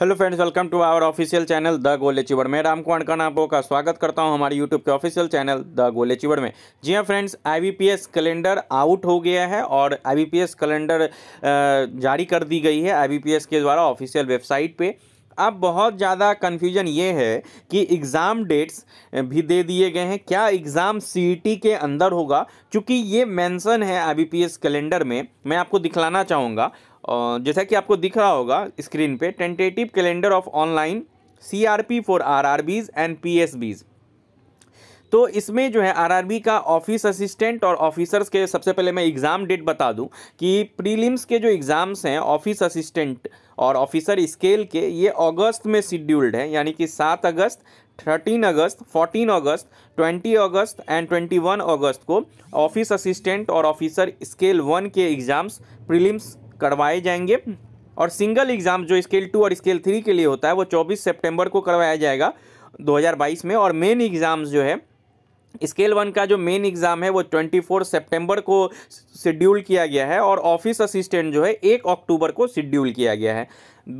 hello friends welcome to our official channel the गोले चिवड़ मैं राम कुमार का आप का स्वागत करता हूं हमारे यूट्यूब के ऑफिशियल चैनल द गोले चिवड़ में जी हां फ्रेंड्स आईबीपीएस कैलेंडर आउट हो गया है और आईबीपीएस कैलेंडर जारी कर दी गई है आईबीपीएस के द्वारा ऑफिशियल वेबसाइट पे अब बहुत ज़्यादा कन्फ्यूजन ये है कि एग्ज़ाम डेट्स भी दे दिए गए हैं क्या एग्ज़ाम सी e के अंदर होगा क्योंकि ये मेंशन है आई कैलेंडर में मैं आपको दिखलाना चाहूँगा जैसा कि आपको दिख रहा होगा स्क्रीन पे tentative calendar of online C R P for R R Bs and P S Bs तो इसमें जो है आरआरबी का ऑफिस असिस्टेंट और ऑफिसर्स के सबसे पहले मैं एग्ज़ाम डेट बता दूं कि प्रीलिम्स के जो एग्ज़ाम्स हैं ऑफिस असिस्टेंट और ऑफिसर स्केल के ये अगस्त में शेड्यूल्ड है यानी कि सात अगस्त थर्टीन अगस्त फोर्टीन अगस्त ट्वेंटी अगस्त एंड ट्वेंटी वन अगस्त को ऑफिस असिस्टेंट और ऑफिसर स्केल वन के एग्ज़ाम्स प्रीलिम्स करवाए जाएंगे और सिंगल एग्ज़ाम जो स्केल टू और स्केल थ्री के लिए होता है वो चौबीस सेप्टेम्बर को करवाया जाएगा 2022 में और मेन एग्ज़ाम्स जो है स्केल वन का जो मेन एग्ज़ाम है वो 24 सितंबर को शेड्यूल किया गया है और ऑफिस असिस्टेंट जो है एक अक्टूबर को शेड्यूल किया गया है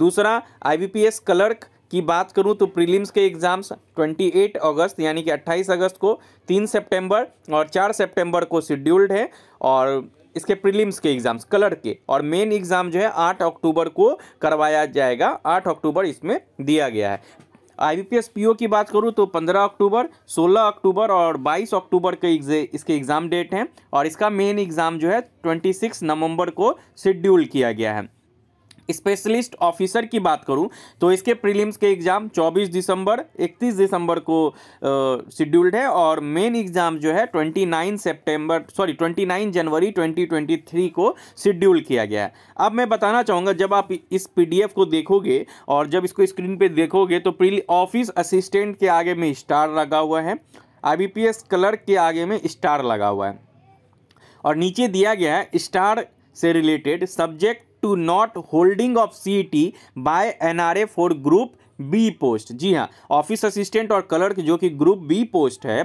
दूसरा आई क्लर्क की बात करूं तो प्रीलिम्स के एग्ज़ाम्स 28 अगस्त यानी कि 28 अगस्त को 3 सितंबर और 4 सितंबर को शेड्यूल्ड है और इसके प्रीलिम्स के एग्ज़ाम्स कलर के और मेन एग्ज़ाम जो है आठ अक्टूबर को करवाया जाएगा आठ अक्टूबर इसमें दिया गया है आई बी पी की बात करूँ तो 15 अक्टूबर 16 अक्टूबर और 22 अक्टूबर के इसके एग्ज़ाम डेट हैं और इसका मेन एग्ज़ाम जो है 26 नवंबर को शेड्यूल किया गया है स्पेशलिस्ट ऑफिसर की बात करूं तो इसके प्रीलिम्स के एग्ज़ाम 24 दिसंबर 31 दिसंबर को शेड्यूल्ड है और मेन एग्ज़ाम जो है 29 सितंबर सॉरी 29 जनवरी 2023 को शेड्यूल किया गया है अब मैं बताना चाहूँगा जब आप इस पीडीएफ को देखोगे और जब इसको स्क्रीन पर देखोगे तो ऑफिस असिस्टेंट के आगे में स्टार लगा हुआ है आई क्लर्क के आगे में स्टार लगा हुआ है और नीचे दिया गया है स्टार से related subject to not holding of C T by NRA for group B post जी हाँ ऑफिस असिस्टेंट और क्लर्क जो कि ग्रुप बी पोस्ट है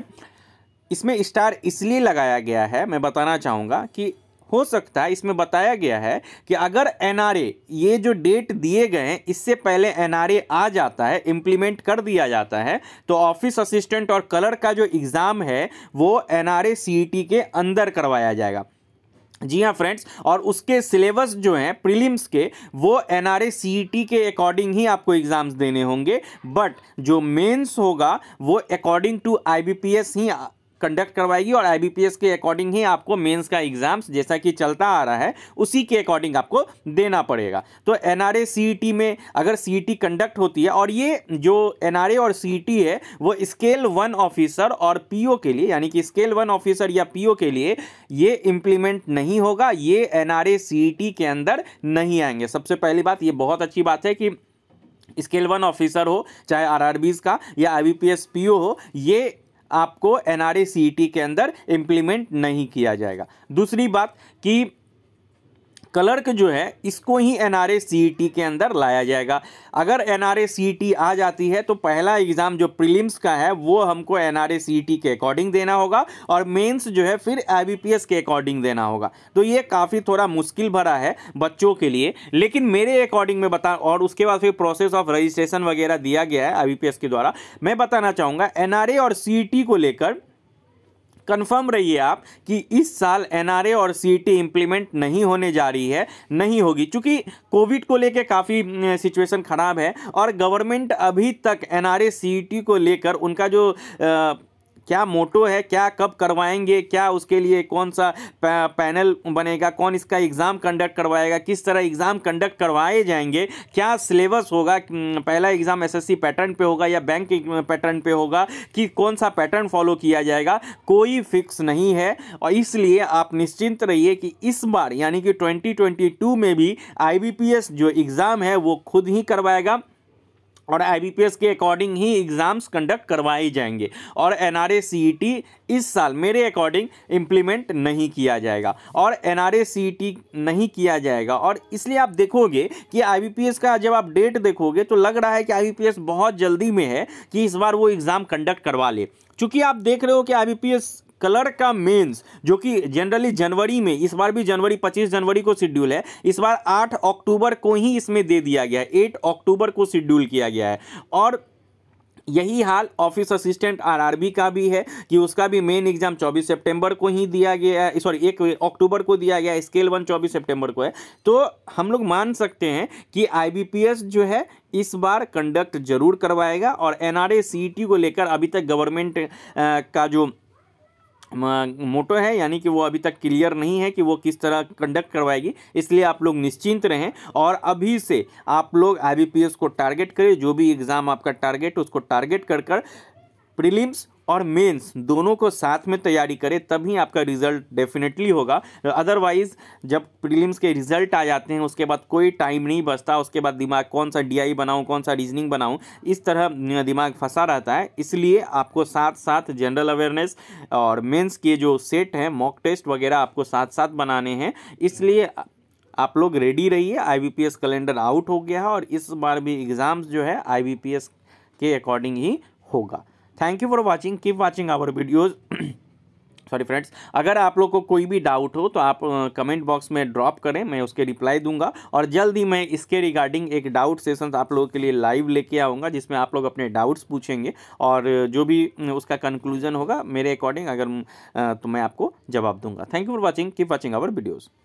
इसमें स्टार इसलिए लगाया गया है मैं बताना चाहूँगा कि हो सकता है इसमें बताया गया है कि अगर एनआरए ये जो डेट दिए गए हैं इससे पहले एनआरए आ जाता है इम्प्लीमेंट कर दिया जाता है तो ऑफिस असिस्टेंट और कलर का जो एग्ज़ाम है वो एनआरए टी e के अंदर करवाया जाएगा जी हाँ फ्रेंड्स और उसके सिलेबस जो हैं प्रीलिम्स के वो एन आर e के अकॉर्डिंग ही आपको एग्ज़ाम्स देने होंगे बट जो मेंस होगा वो अकॉर्डिंग टू आईबीपीएस ही कंडक्ट करवाएगी और आईबीपीएस के अकॉर्डिंग ही आपको मेंस का एग्जाम्स जैसा कि चलता आ रहा है उसी के अकॉर्डिंग आपको देना पड़ेगा तो एनआरए सीईटी e में अगर सीईटी कंडक्ट e होती है और ये जो एनआरए और सीईटी e है वो स्केल वन ऑफिसर और पीओ के लिए यानी कि स्केल वन ऑफिसर या पीओ के लिए ये इम्प्लीमेंट नहीं होगा ये एन आर के अंदर नहीं आएंगे सबसे पहली बात ये बहुत अच्छी बात है कि स्केल वन ऑफिसर हो चाहे आर का या आईबीपीएस पीओ हो ये आपको एन के अंदर इम्प्लीमेंट नहीं किया जाएगा दूसरी बात कि क्लर्क जो है इसको ही एन आर e के अंदर लाया जाएगा अगर एन आर e आ जाती है तो पहला एग्ज़ाम जो प्रीलिम्स का है वो हमको एन आर e के अकॉर्डिंग देना होगा और मेंस जो है फिर आई के अकॉर्डिंग देना होगा तो ये काफ़ी थोड़ा मुश्किल भरा है बच्चों के लिए लेकिन मेरे अकॉर्डिंग में बता और उसके बाद फिर प्रोसेस ऑफ रजिस्ट्रेशन वगैरह दिया गया है आई के द्वारा मैं बताना चाहूँगा एन और सी को लेकर कंफर्म रहिए आप कि इस साल एनआरए और सीटी इम्प्लीमेंट नहीं होने जा रही है नहीं होगी क्योंकि कोविड को लेकर काफ़ी सिचुएशन ख़राब है और गवर्नमेंट अभी तक एनआरए सीटी को लेकर उनका जो आ, क्या मोटो है क्या कब करवाएंगे क्या उसके लिए कौन सा पैनल बनेगा कौन इसका एग्ज़ाम कंडक्ट करवाएगा किस तरह एग्ज़ाम कंडक्ट करवाए जाएंगे क्या सिलेबस होगा पहला एग्ज़ाम एसएससी पैटर्न पे होगा या बैंक पैटर्न पे होगा कि कौन सा पैटर्न फॉलो किया जाएगा कोई फिक्स नहीं है और इसलिए आप निश्चिंत रहिए कि इस बार यानी कि ट्वेंटी में भी आई जो एग्ज़ाम है वो खुद ही करवाएगा और एस के अकॉर्डिंग ही एग्ज़ाम्स कंडक्ट करवाए जाएंगे और एन आर e इस साल मेरे अकॉर्डिंग इम्प्लीमेंट नहीं किया जाएगा और एन आर e नहीं किया जाएगा और इसलिए आप देखोगे कि एस का जब आप डेट देखोगे तो लग रहा है कि एस बहुत जल्दी में है कि इस बार वो एग्ज़ाम कंडक्ट करवा ले चूँकि आप देख रहे हो कि एस कलर का मेंस जो कि जनरली जनवरी में इस बार भी जनवरी 25 जनवरी को शेड्यूल है इस बार 8 अक्टूबर को ही इसमें दे दिया गया है 8 अक्टूबर को शेड्यूल किया गया है और यही हाल ऑफिस असिस्टेंट आरआरबी का भी है कि उसका भी मेन एग्जाम 24 सितंबर को ही दिया गया है सॉरी एक अक्टूबर को दिया गया स्केल वन 24 सितंबर को है तो हम लोग मान सकते हैं कि आईबीपीएस जो है इस बार कंडक्ट जरूर करवाएगा और एनआरए सीटी को लेकर अभी तक गवर्नमेंट का जो मोटो है यानी कि वो अभी तक क्लियर नहीं है कि वो किस तरह कंडक्ट करवाएगी इसलिए आप लोग निश्चिंत रहें और अभी से आप लोग आई को टारगेट करें जो भी एग्ज़ाम आपका टारगेट उसको टारगेट कर कर प्रिलिम्स और मेंस दोनों को साथ में तैयारी करें तभी आपका रिजल्ट डेफिनेटली होगा अदरवाइज़ जब प्रीलिम्स के रिजल्ट आ जाते हैं उसके बाद कोई टाइम नहीं बचता उसके बाद दिमाग कौन सा डीआई बनाऊँ कौन सा रीजनिंग बनाऊँ इस तरह दिमाग फंसा रहता है इसलिए आपको साथ साथ जनरल अवेयरनेस और मेन्स के जो सेट हैं मॉक टेस्ट वगैरह आपको साथ साथ बनाने हैं इसलिए आप लोग रेडी रहिए आईबीपीएस कैलेंडर आउट हो गया है और इस बार भी एग्ज़ाम्स जो है आई के अकॉर्डिंग ही होगा thank you for watching keep watching our videos sorry friends अगर आप लोग को कोई भी डाउट हो तो आप कमेंट बॉक्स में ड्रॉप करें मैं उसके रिप्लाई दूंगा और जल्द ही मैं इसके रिगार्डिंग एक डाउट सेशन आप लोगों के लिए लाइव लेके आऊँगा जिसमें आप लोग अपने डाउट्स पूछेंगे और जो भी उसका कंक्लूजन होगा मेरे अकॉर्डिंग अगर तो मैं आपको जवाब दूंगा thank you for watching keep watching our videos